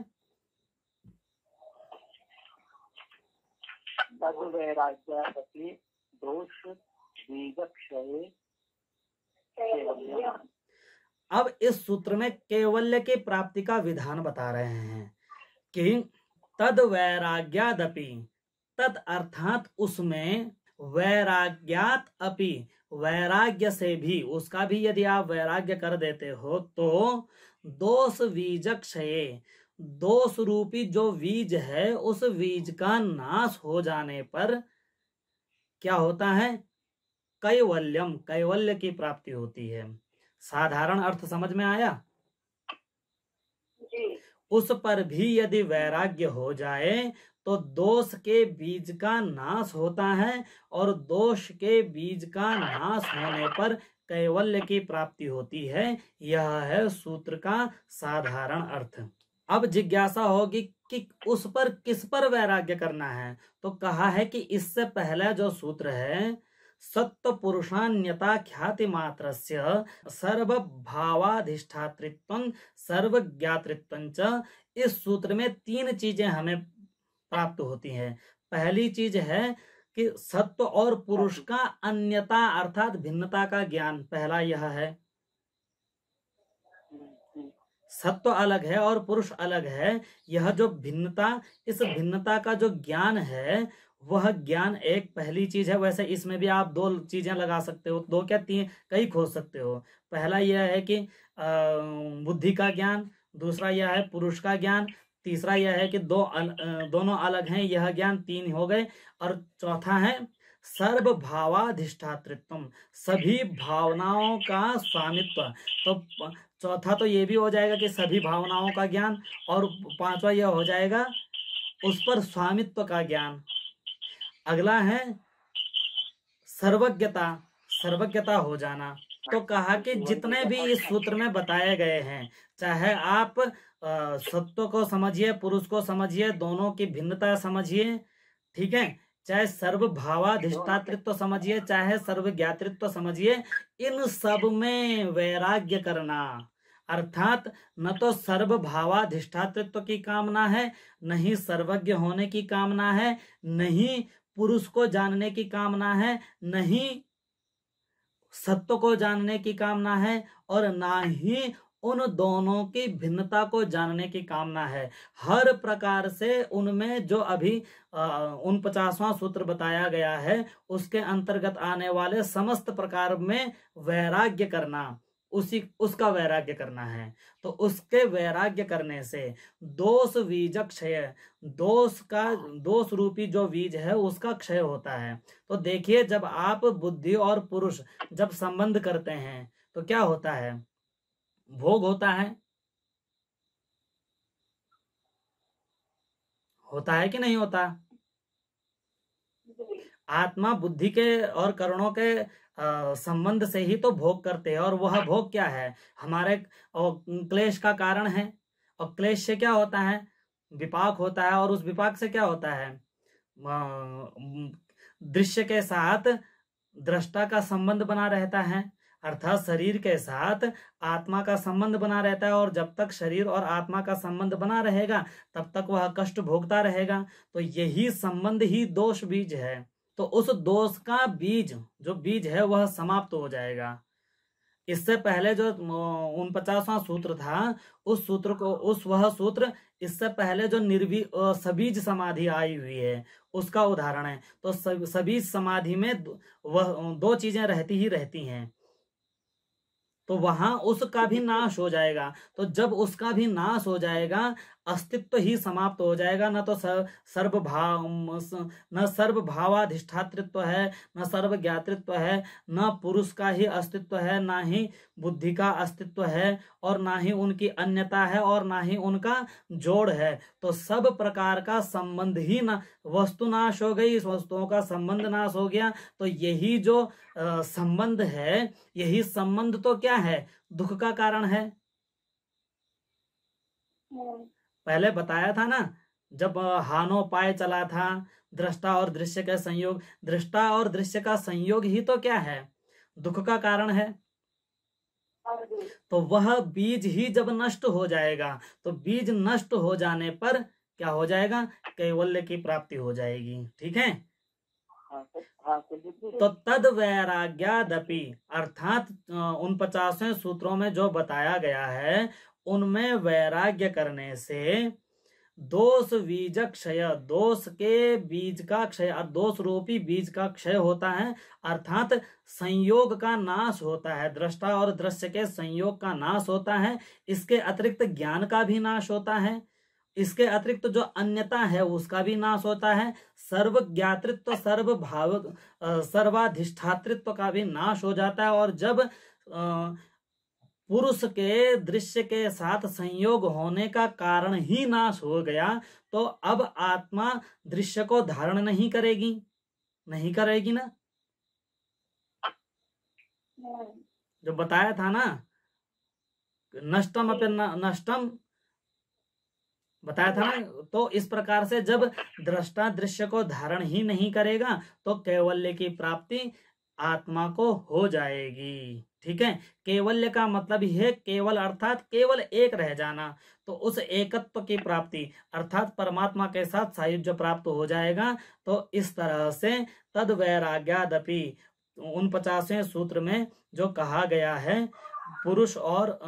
दोष अब इस सूत्र में कैवल्य की प्राप्ति का विधान बता रहे हैं कि तद वैराग्यादपि तद अर्थात उसमें वैराग्यात अपि वैराग्य से भी उसका भी यदि आप वैराग्य कर देते हो तो दोष बीज क्षय दोष रूपी जो बीज है उस बीज का नाश हो जाने पर क्या होता है कैवल्यम कैवल्य की प्राप्ति होती है साधारण अर्थ समझ में आया जी। उस पर भी यदि वैराग्य हो जाए तो दोष के बीज का नाश होता है और दोष के बीज का नाश होने पर कैवल्य की प्राप्ति होती है यह है सूत्र का साधारण अर्थ अब जिज्ञासा होगी कि उस पर किस पर वैराग्य करना है तो कहा है कि इससे पहले जो सूत्र है सत्वपुरुषान्यता मात्र सर्व सर्वज्ञातृत्वं च इस सूत्र में तीन चीजें हमें प्राप्त होती हैं पहली चीज है कि सत्व और पुरुष का अन्यता अर्थात भिन्नता का ज्ञान पहला यह है सत्व अलग है और पुरुष अलग है यह जो भिन्नता इस भिन्नता का जो ज्ञान है वह ज्ञान एक पहली चीज है वैसे इसमें भी आप दो चीजें लगा सकते हो दो क्या तीन कई खोज सकते हो पहला यह है कि बुद्धि का ज्ञान दूसरा यह है पुरुष का ज्ञान तीसरा यह है कि दो अल, दोनों अलग हैं यह ज्ञान तीन हो गए और चौथा है सर्व भावाधिष्ठातृत्व सभी भावनाओं का स्वामित्व तो चौथा तो ये भी हो जाएगा कि सभी भावनाओं का ज्ञान और पांचवा यह हो जाएगा उस पर स्वामित्व का ज्ञान अगला है सर्वज्ञता सर्वज्ञता हो जाना तो कहा कि जितने भी इस सूत्र में बताए गए हैं चाहे आप सत्व को समझिए पुरुष को समझिए दोनों की भिन्नता समझिए ठीक है चाहे सर्व भावाधिष्ठातृत्व समझिए चाहे सर्व ज्ञातृत्व समझिए इन सब में वैराग्य करना अर्थात न तो सर्व भावाधिष्ठातृत्व की कामना है न ही सर्वज्ञ होने की कामना है नहीं पुरुष को जानने की कामना है नहीं सत्व को जानने की कामना है और ना ही उन दोनों की भिन्नता को जानने की कामना है हर प्रकार से उनमें जो अभी उन पचासवां सूत्र बताया गया है उसके अंतर्गत आने वाले समस्त प्रकार में वैराग्य करना उसी उसका वैराग्य करना है तो उसके वैराग्य करने से दोष बीज क्षय दोष का दोष रूपी जो बीज है उसका क्षय होता है तो देखिए जब आप बुद्धि और पुरुष जब संबंध करते हैं तो क्या होता है भोग होता है होता है कि नहीं होता आत्मा बुद्धि के और करणों के संबंध से ही तो भोग करते हैं और वह भोग क्या है हमारे क्लेश का कारण है और क्लेश से क्या होता है विपाक होता है और उस विपाक से क्या होता है दृश्य के साथ दृष्टा का संबंध बना रहता है अर्थात शरीर के साथ आत्मा का संबंध बना रहता है और जब तक शरीर और आत्मा का संबंध बना रहेगा तब तक वह कष्ट भोगता रहेगा तो यही संबंध ही दोष बीज है तो उस दोष का बीज जो बीज है वह समाप्त हो जाएगा इससे पहले जो उन पचासवा सूत्र था उस सूत्र को उस वह सूत्र इससे पहले जो निर्वी सबीज समाधि आई हुई है उसका उदाहरण है तो सबीज समाधि में वह दो चीजें रहती ही रहती हैं तो वहां उसका भी नाश हो जाएगा तो जब उसका भी नाश हो जाएगा अस्तित्व ही समाप्त हो जाएगा न तो सर्वभाव न सर्वभावाधिष्ठातृत्व है न सर्व सर्वज्ञातृत्व है न पुरुष का ही अस्तित्व है ना ही बुद्धि का अस्तित्व है और ना ही उनकी अन्यता है और ना ही उनका जोड़ है तो सब प्रकार का संबंध ही ना वस्तु नाश हो गई इस वस्तुओं का संबंध नाश हो गया तो यही जो संबंध है यही संबंध तो क्या है दुख का कारण है हाँ। पहले बताया था ना जब हानो पाए चला था दृष्टा और दृश्य का संयोग दृष्टा और दृश्य का संयोग ही तो क्या है दुख का कारण है तो वह बीज ही जब नष्ट हो जाएगा तो बीज नष्ट हो जाने पर क्या हो जाएगा कैवल्य की प्राप्ति हो जाएगी ठीक है हाँ, तो, हाँ, तो, तो तद वैराग्यादपि अर्थात उन पचासवें सूत्रों में जो बताया गया है उनमें वैराग्य करने से दोष बीज क्षय दोष के बीज का क्षय दोष रूपी बीज का क्षय होता है अर्थात संयोग का नाश होता है दृष्टा और दृश्य के संयोग का नाश होता है इसके अतिरिक्त ज्ञान का भी नाश होता है इसके अतिरिक्त जो अन्यता है उसका भी नाश होता है सर्व ज्ञातृत्व सर्व भाव सर्वाधिष्ठातृत्व का भी नाश हो जाता है और जब पुरुष के दृश्य के साथ संयोग होने का कारण ही नाश हो गया तो अब आत्मा दृश्य को धारण नहीं करेगी नहीं करेगी ना जो बताया था ना नष्टम अपने नष्टम बताया था ना तो इस प्रकार से जब दृष्टा दृश्य को धारण ही नहीं करेगा तो कैवल्य की प्राप्ति आत्मा को हो जाएगी ठीक है केवल्य का मतलब ही है केवल अर्थात केवल एक रह जाना तो उस एकत्व की प्राप्ति अर्थात परमात्मा के साथ सायुज प्राप्त हो जाएगा तो इस तरह से तद वैराग्यादपि उन पचासवें सूत्र में जो कहा गया है हाँ। पुरुष और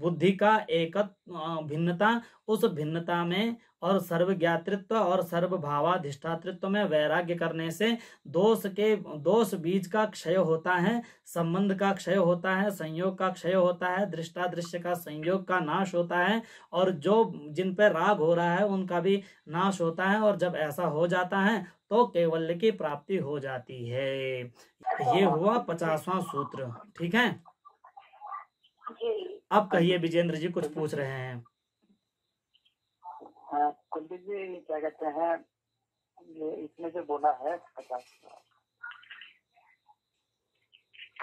बुद्धि का एकत्व भिन्नता उस भिन्नता में और सर्वज्ञातृत्व और सर्वभावाधिष्ठातृत्व में वैराग्य करने से दोष के दोष बीज का क्षय होता है संबंध का क्षय होता है संयोग का क्षय होता है दृष्टा दृश्य का संयोग का नाश होता है और जो जिन पर राग हो रहा है उनका भी नाश होता है और जब ऐसा हो जाता है तो केवल की प्राप्ति हो जाती है ये हुआ पचासवां सूत्र ठीक है अब कहिए विजेंद्र जी कुछ पूछ रहे हैं कुलदीप हाँ, जी क्या कहते हैं ये इसमें जो बोला है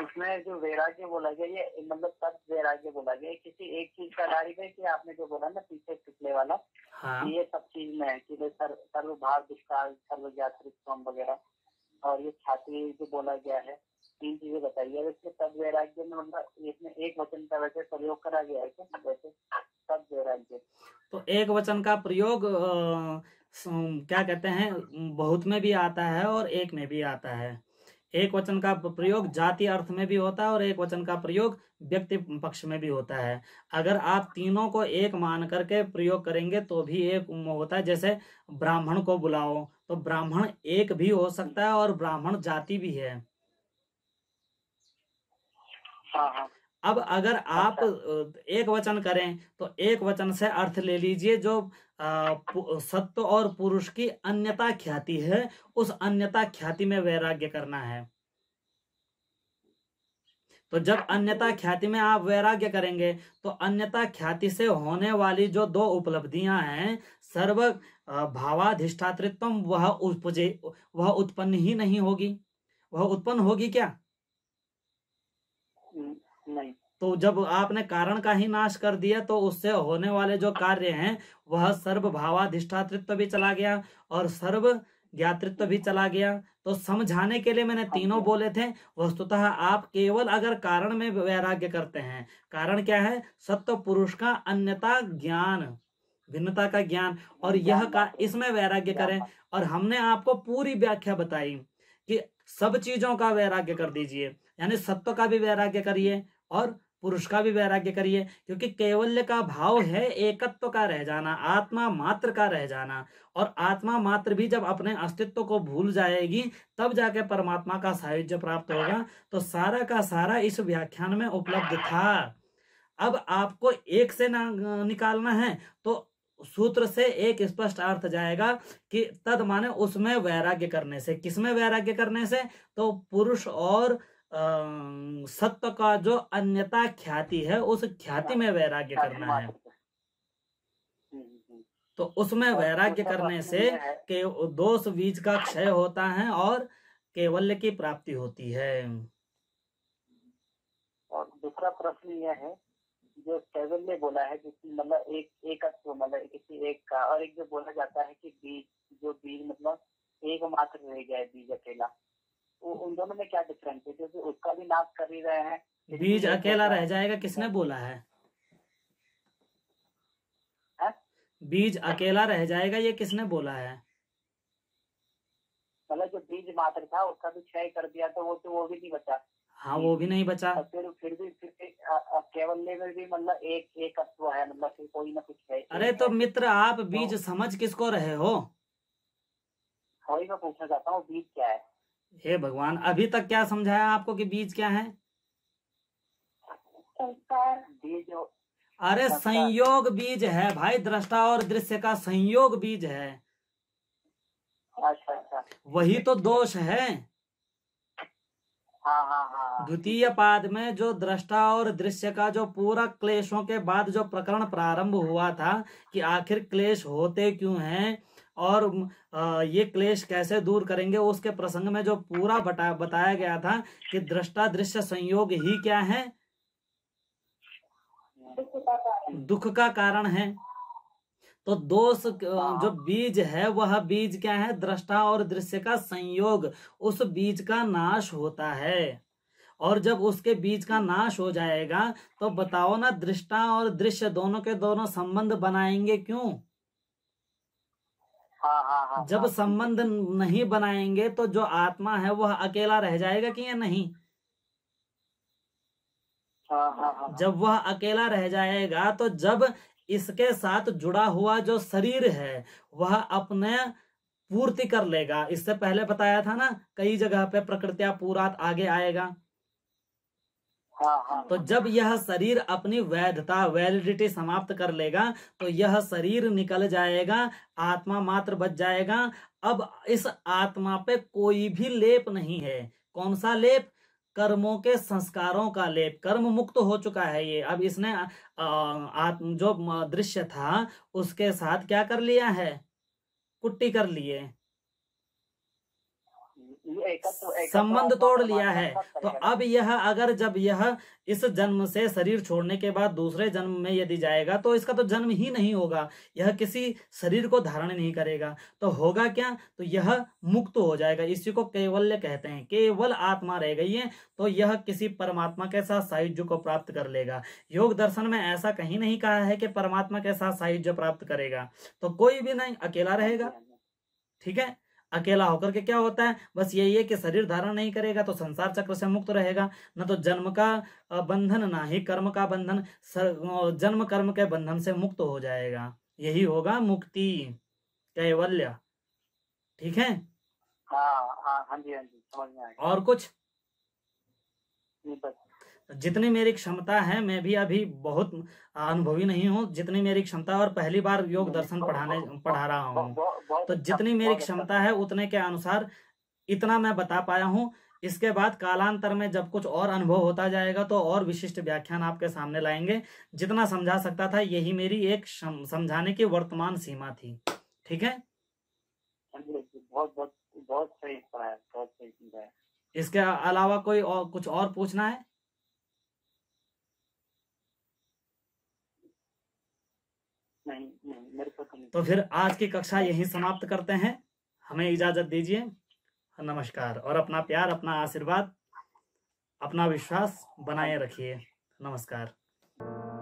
इसमें जो वैराग्य बोला गया ये मतलब सब वैराग्य बोला गया किसी एक चीज का आधारित है कि आपने जो बोला ना पीछे पिछले वाला हाँ। ये सब चीज में है कि सर्वभाव विस्तार सर्वज्ञात वगैरह और ये छात्री जो बोला गया है तीन चीजें बताई है वैसे सब वैराग्य में मतलब इसमें एक वचन का वैसे प्रयोग करा गया है क्या वैसे सब वैराग्य तो एक वचन का प्रयोग क्या कहते हैं बहुत में भी आता है और एक में भी आता है एक वचन का प्रयोग जाति अर्थ में भी होता है और एक वचन का प्रयोग व्यक्ति पक्ष में भी होता है अगर आप तीनों को एक मान करके प्रयोग करेंगे तो भी एक होता है जैसे ब्राह्मण को बुलाओ तो ब्राह्मण एक भी हो सकता है और ब्राह्मण जाति भी है हाँ, हाँ। अब अगर आप अच्छा। एक वचन करें तो एक वचन से अर्थ ले लीजिए जो सत्य और पुरुष की अन्यता ख्याति है उस अन्यता ख्याति में वैराग्य करना है तो जब अन्यता ख्याति में आप वैराग्य करेंगे तो अन्यता ख्याति से होने वाली जो दो उपलब्धियां हैं सर्व भावाधिष्ठातृत्व वह उपजे वह उत्पन्न ही नहीं होगी वह उत्पन्न होगी क्या तो जब आपने कारण का ही नाश कर दिया तो उससे होने वाले जो कार्य हैं वह सर्व सर्वभावाधिष्ठातृत्व भी चला गया और सर्व ज्ञातृत्व भी चला गया तो समझाने के लिए मैंने तीनों बोले थे वस्तुतः आप केवल अगर कारण में वैराग्य करते हैं कारण क्या है सत्य पुरुष का अन्यता ज्ञान भिन्नता का ज्ञान और यह का इसमें वैराग्य करें और हमने आपको पूरी व्याख्या बताई कि सब चीजों का वैराग्य कर दीजिए यानी सत्व का भी वैराग्य करिए और पुरुष का भी वैराग्य करिए क्योंकि कैवल्य का भाव है एकत्व का रह जाना आत्मा मात्र का रह जाना और आत्मा मात्र भी जब अपने अस्तित्व को भूल जाएगी तब जाके परमात्मा का सायुज्य प्राप्त होगा तो सारा का सारा इस व्याख्यान में उपलब्ध था अब आपको एक से ना निकालना है तो सूत्र से एक स्पष्ट अर्थ जाएगा कि तद माने उसमें वैराग्य करने से किसमें वैराग्य करने से तो पुरुष और सत्य का जो अन्यता ख्याति है उस ख्याति में वैराग्य करना है हम्म, हम्म, हम्म। तो उसमें वैराग्य करने से के दोष बीज का क्षय होता है और केवल्य की प्राप्ति होती है और दूसरा प्रश्न यह है जो केवल ने बोला है जिसमें मतलब एक एक मतलब किसी एक का और एक जो बोला जाता है कि बीज जो बीज मतलब एक मात्र रह गया है बीज अकेला तो उन दोनों में क्या डिफरेंस है क्योंकि उसका भी नाश कर ही रहे हैं तो बीज तो अकेला रह जाएगा किसने बोला है बीज अकेला रह जाएगा ये किसने बोला है मतलब जो बीज मात्र था उसका भी क्षय कर दिया तो वो तो वो भी नहीं बचा हाँ वो भी नहीं बचा फिर फिर भी केवल में भी मतलब एक एक तत्व है मतलब फिर कोई ना कुछ है अरे तो मित्र आप बीज हाँ। समझ किसको रहे हो वही हाँ। मैं पूछना चाहता हूँ बीज क्या है हे भगवान अभी तक क्या समझाया आपको कि बीज क्या है अरे संयोग बीज है भाई दृष्टा और दृश्य का संयोग बीज है अच्छा, अच्छा। वही तो दोष है हाँ, हाँ, हाँ, द्वितीय पाद में जो दृष्टा और दृश्य का जो पूरा क्लेशों के बाद जो प्रकरण प्रारंभ हुआ था कि आखिर क्लेश होते क्यों हैं और ये क्लेश कैसे दूर करेंगे उसके प्रसंग में जो पूरा बता, बताया गया था कि दृष्टा दृश्य संयोग ही क्या है दुख का कारण है तो दोष जो हाँ। बीज है वह बीज क्या है दृष्टा और दृश्य का संयोग उस बीज का नाश होता है और जब उसके बीज का नाश हो जाएगा तो बताओ ना दृष्टा और दृश्य दोनों के दोनों संबंध बनाएंगे क्यों हाँ, हाँ, हाँ, जब संबंध नहीं बनाएंगे तो जो आत्मा है वह अकेला रह जाएगा कि या नहीं जब वह अकेला रह जाएगा तो जब इसके साथ जुड़ा हुआ जो शरीर है वह अपने पूर्ति कर लेगा इससे पहले बताया था ना कई जगह पे प्रकृतिया पूरा आगे आएगा हाँ, हाँ, तो हाँ। जब यह शरीर अपनी वैधता वैलिडिटी समाप्त कर लेगा तो यह शरीर निकल जाएगा आत्मा मात्र बच जाएगा अब इस आत्मा पे कोई भी लेप नहीं है कौन सा लेप कर्मों के संस्कारों का लेप कर्म मुक्त हो चुका है ये अब इसने आत्म जो दृश्य था उसके साथ क्या कर लिया है कुट्टी कर लिए संबंध तोड़ लिया है तो अब यह अगर जब यह इस जन्म से शरीर छोड़ने के बाद दूसरे जन्म में यदि जाएगा तो इसका तो जन्म ही नहीं होगा यह किसी शरीर को धारण नहीं करेगा तो होगा क्या तो यह मुक्त हो जाएगा इसी को केवल्य कहते हैं केवल आत्मा रह गई है तो यह किसी परमात्मा के साथ साहित्य को प्राप्त कर लेगा योग दर्शन में ऐसा कहीं नहीं कहा है कि परमात्मा के साथ साहित्य प्राप्त करेगा तो कोई भी नहीं अकेला रहेगा ठीक है अकेला होकर के क्या होता है बस यही है कि शरीर धारण नहीं करेगा तो संसार चक्र से मुक्त रहेगा न तो जन्म का बंधन ना ही कर्म का बंधन जन्म कर्म के बंधन से मुक्त हो जाएगा यही होगा मुक्ति कैवल्य ठीक है हाँ हाँ हाँ जी हाँ जी और कुछ नहीं जितनी मेरी क्षमता है मैं भी अभी बहुत अनुभवी नहीं हूँ जितनी मेरी क्षमता और पहली बार योग दर्शन पढ़ाने पढ़ा रहा हूँ तो अच्छा, जितनी मेरी अच्छा। क्षमता है उतने के अनुसार इतना मैं बता पाया हूँ इसके बाद कालांतर में जब कुछ और अनुभव होता जाएगा तो और विशिष्ट व्याख्यान आपके सामने लाएंगे जितना समझा सकता था यही मेरी एक समझाने की वर्तमान सीमा थी ठीक है बहुत बहुत बहुत सही सही इसके अलावा कोई और कुछ और पूछना है तो फिर आज की कक्षा यहीं समाप्त करते हैं हमें इजाजत दीजिए नमस्कार और अपना प्यार अपना आशीर्वाद अपना विश्वास बनाए रखिए नमस्कार